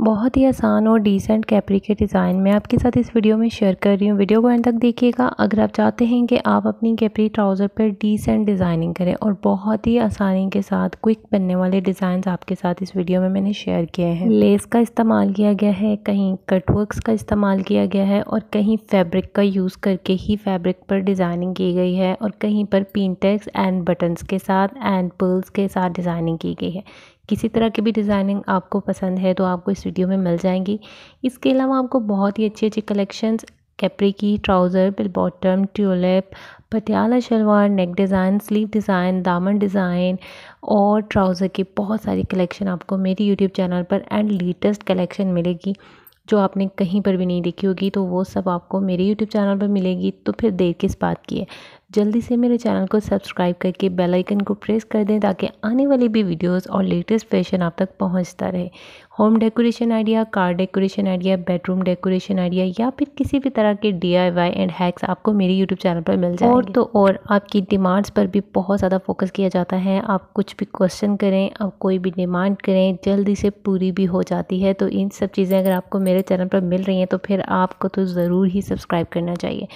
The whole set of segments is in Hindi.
बहुत ही आसान और डिसेंट कैपरी के डिज़ाइन मैं आपके साथ इस वीडियो में शेयर कर रही हूँ वीडियो को एंड तक देखिएगा अगर आप चाहते हैं कि आप अपनी कैपरी ट्राउज़र पर डिसेंट डिज़ाइनिंग करें और बहुत ही आसानी के साथ क्विक बनने वाले डिज़ाइन आपके साथ इस वीडियो में मैंने शेयर किए हैं लेस का इस्तेमाल किया गया है कहीं कटवर्कस का इस्तेमाल किया गया है और कहीं फैब्रिक का यूज़ करके ही फैब्रिक पर डिज़ाइनिंग की गई है और कहीं पर पिनटेक्स एंड बटन्स के साथ एंड पर्ल्स के साथ डिज़ाइनिंग की गई है किसी तरह की भी डिज़ाइनिंग आपको पसंद है तो आपको इस वीडियो में मिल जाएंगी इसके अलावा आपको बहुत ही अच्छी अच्छी कलेक्शंस कैपरी की trouser bell bottom tulip Patiala शलवार नेक डिज़ाइन स्लीव डिज़ाइन दामन डिज़ाइन और ट्राउज़र की बहुत सारी कलेक्शन आपको मेरी यूट्यूब चैनल पर एंड लेटेस्ट कलेक्शन मिलेगी जो आपने कहीं पर भी नहीं देखी होगी तो वो सब आपको मेरे यूट्यूब चैनल पर मिलेगी तो फिर देर किस बात की है जल्दी से मेरे चैनल को सब्सक्राइब करके बेल आइकन को प्रेस कर दें ताकि आने वाली भी वीडियोस और लेटेस्ट फैशन आप तक पहुंचता रहे home decoration idea car decoration idea bedroom decoration idea या फिर किसी भी तरह के डी एंड हैक्स आपको मेरे यूट्यूब चैनल पर मिल जाए और तो और आपकी डिमांड्स पर भी बहुत ज़्यादा फोकस किया जाता है आप कुछ भी क्वेश्चन करें आप कोई भी डिमांड करें जल्दी से पूरी भी हो जाती है तो इन सब चीज़ें अगर आपको मेरे चैनल पर मिल रही हैं तो फिर आपको तो ज़रूर ही सब्सक्राइब करना चाहिए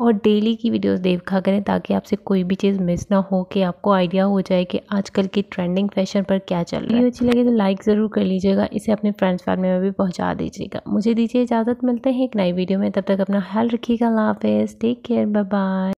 और डेली की वीडियोस देखा करें ताकि आपसे कोई भी चीज़ मिस ना हो कि आपको आइडिया हो जाए कि आजकल की ट्रेंडिंग फैशन पर क्या चल रहा है अच्छी लगे तो लाइक ज़रूर कर लीजिएगा इसे अपने फ्रेंड्स फैमिली में भी पहुँचा दीजिएगा मुझे दीजिए इजाज़त मिलते हैं एक नई वीडियो में तब तक अपना ख्याल रखिएगा अल्लाह टेक केयर बाय